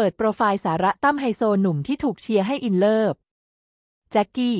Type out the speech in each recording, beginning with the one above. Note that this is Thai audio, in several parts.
เปิดโปรไฟล์สาระตั้มไฮโซหนุ่มที่ถูกเชียร์ให้อินเลิฟแจ็คกี้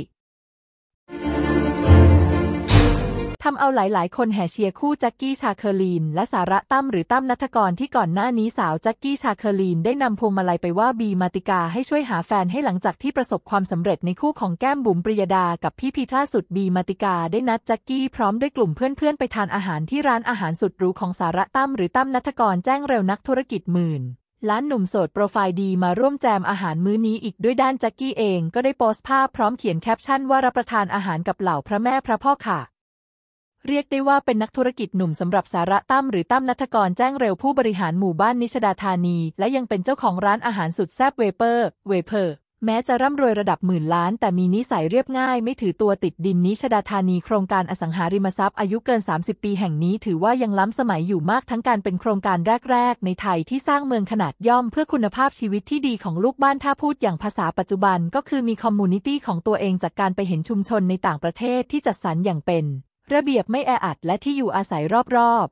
ทำเอาหลาย ๆ คนแห่เชียร์คู่แจ็คกี้ชาเคอร์ลีน และสาระตั้มหรือตั้มนัทกรที่ก่อนหน้านี้สาวแจ็คกี้ชาเคอร์ลีน ได้นำพวงมาลัยไปว่าบีมาติกาให้ช่วยหาแฟนให้หลังจากที่ประสบความสำเร็จในคู่ของแก้มบุ๋มปริยดา กับพี่พีท่าสุดบีมาติกาได้นัดแจ็คกี้พร้อมด้วยกลุ่มเพื่อนๆไปทานอาหารที่ร้านอาหารสุดหรูของสาระตั้มหรือตั้มนัทกรแจ้งเร็วนักธุรกิจหมื่นล้านหนุ่มโสดโปรไฟล์ดี มาร่วมแจมอาหารมื้อนี้อีกด้วยด้านแจ็คกี้เอง ก็ได้โพสต์ภาพพร้อมเขียนแคปชั่นว่ารับประทานอาหารกับเหล่าพระแม่พระพ่อค่ะ เรียกได้ว่าเป็นนักธุรกิจหนุ่มสำหรับสาระตั้มหรือตั้มนัทกรแจ้งเร็วผู้บริหารหมู่บ้านนิชดาธานี และยังเป็นเจ้าของร้านอาหารสุดแซ่บเวเปอร์เวเปอร์แม้จะร่ำรวยระดับหมื่นล้าน แต่มีนิสัยเรียบง่าย ไม่ถือตัวติดดินนิชดาธานีโครงการอสังหาริมทรัพย์อายุเกิน 30 ปีแห่งนี้ถือว่ายังล้ำสมัยอยู่มากทั้งการเป็นโครงการแรก ๆ ในไทยที่สร้างเมืองขนาดย่อมเพื่อคุณภาพชีวิตที่ดีของลูกบ้าน ถ้าพูดอย่างภาษาปัจจุบันก็คือมีคอมมูนิตี้ของตัวเองจากการไปเห็นชุมชนในต่างประเทศที่จัดสรรอย่างเป็น ระเบียบไม่แออัดและที่อยู่อาศัยรอบ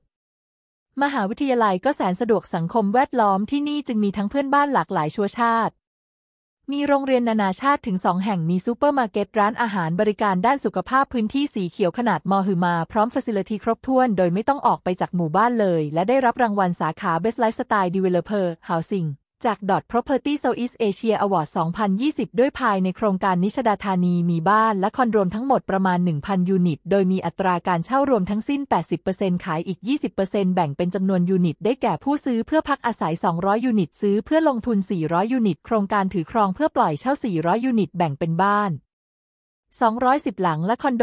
ๆมหาวิทยาลัยก็แสนสะดวกสังคมแวดล้อมที่นี่จึงมีทั้งเพื่อนบ้านหลากหลายชั่วชาติมีโรงเรียนนานาชาติถึงสองแห่ง มีซูเปอร์มาร์เก็ต ร้านอาหารบริการด้านสุขภาพพื้นที่สีเขียวขนาดมอหึมาพร้อมฟัสิลิตีครบถ้วนโดยไม่ต้องออกไปจากหมู่บ้านเลย และได้รับรางวัลสาขา Best Lifestyle Developer Housing จาก d o พ Property Southeast Asia Award 2020 ด้วยภายในโครงการนิชดาธานีมีบ้านและคอนโดรมทั้งหมดประมาณ 1,000 ยูนิต โดยมีอัตราการเช่ารวมทั้งสิ้น 80%ขายอีก 20%แบ่งเป็นจำนวนยูนิต ได้แก่ผู้ซื้อเพื่อพักอาศัย 200 ยูนิต ซื้อเพื่อลงทุน 400 ยูนิต โครงการถือครองเพื่อปล่อยเช่า 400 ยูนิต แบ่งเป็นบ้าน 210 หลังและคอนโด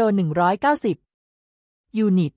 190 ยูนิต